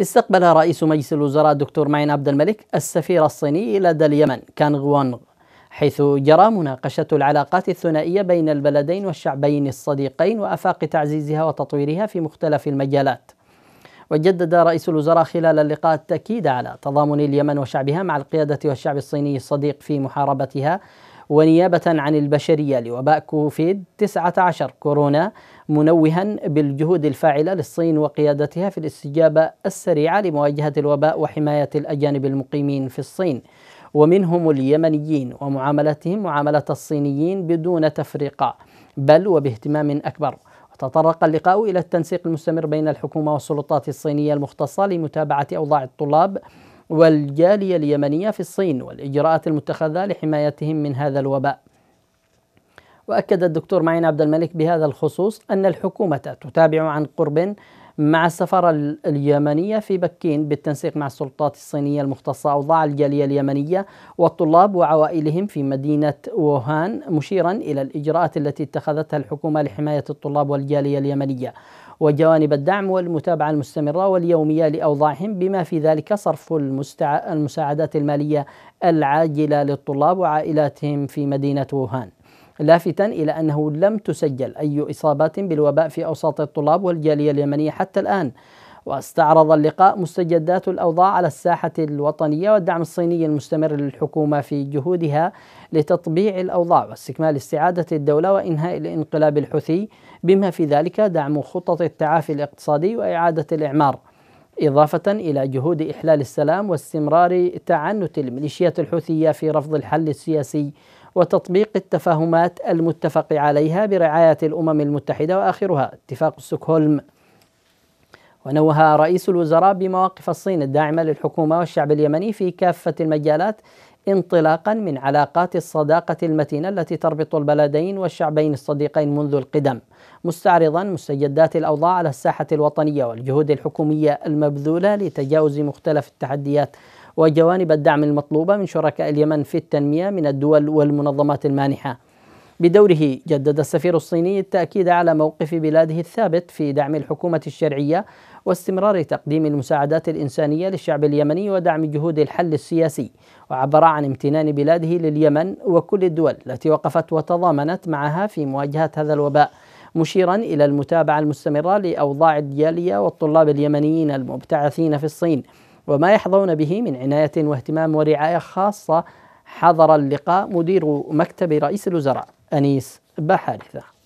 استقبل رئيس مجلس الوزراء الدكتور معين عبد الملك السفير الصيني لدى اليمن كان غوانغ حيث جرى مناقشة العلاقات الثنائية بين البلدين والشعبين الصديقين وأفاق تعزيزها وتطويرها في مختلف المجالات وجدد رئيس الوزراء خلال اللقاء التأكيد على تضامن اليمن وشعبها مع القيادة والشعب الصيني الصديق في محاربتها ونيابة عن البشرية لوباء كوفيد 19 كورونا منوها بالجهود الفاعلة للصين وقيادتها في الاستجابة السريعة لمواجهة الوباء وحماية الأجانب المقيمين في الصين ومنهم اليمنيين ومعاملتهم معاملة الصينيين بدون تفرقة بل وباهتمام أكبر تطرق اللقاء إلى التنسيق المستمر بين الحكومة والسلطات الصينية المختصة لمتابعة أوضاع الطلاب والجالية اليمنية في الصين والإجراءات المتخذة لحمايتهم من هذا الوباء وأكد الدكتور معين عبد الملك بهذا الخصوص أن الحكومة تتابع عن قرب مع السفارة اليمنية في بكين بالتنسيق مع السلطات الصينية المختصة أوضاع الجالية اليمنية والطلاب وعوائلهم في مدينة ووهان مشيرا إلى الإجراءات التي اتخذتها الحكومة لحماية الطلاب والجالية اليمنية وجوانب الدعم والمتابعة المستمرة واليومية لأوضاعهم بما في ذلك صرف المساعدات المالية العاجلة للطلاب وعائلاتهم في مدينة ووهان لافتا إلى أنه لم تسجل أي إصابات بالوباء في أوساط الطلاب والجالية اليمنية حتى الآن واستعرض اللقاء مستجدات الأوضاع على الساحة الوطنية والدعم الصيني المستمر للحكومة في جهودها لتطبيع الأوضاع واستكمال استعادة الدولة وإنهاء الانقلاب الحوثي بما في ذلك دعم خطط التعافي الاقتصادي وإعادة الإعمار إضافة إلى جهود إحلال السلام واستمرار تعنت الميليشيات الحوثية في رفض الحل السياسي وتطبيق التفاهمات المتفق عليها برعاية الأمم المتحدة وآخرها اتفاق ستوكهولم ونوه رئيس الوزراء بمواقف الصين الداعمة للحكومة والشعب اليمني في كافة المجالات انطلاقا من علاقات الصداقة المتينة التي تربط البلدين والشعبين الصديقين منذ القدم مستعرضا مستجدات الأوضاع على الساحة الوطنية والجهود الحكومية المبذولة لتجاوز مختلف التحديات وجوانب الدعم المطلوبة من شركاء اليمن في التنمية من الدول والمنظمات المانحة بدوره جدد السفير الصيني التأكيد على موقف بلاده الثابت في دعم الحكومة الشرعية واستمرار تقديم المساعدات الإنسانية للشعب اليمني ودعم جهود الحل السياسي وعبر عن امتنان بلاده لليمن وكل الدول التي وقفت وتضامنت معها في مواجهة هذا الوباء مشيرا إلى المتابعة المستمرة لأوضاع الديالية والطلاب اليمنيين المبتعثين في الصين وما يحظون به من عناية واهتمام ورعاية خاصة حضر اللقاء مدير مكتب رئيس الوزراء أنيس بحارثة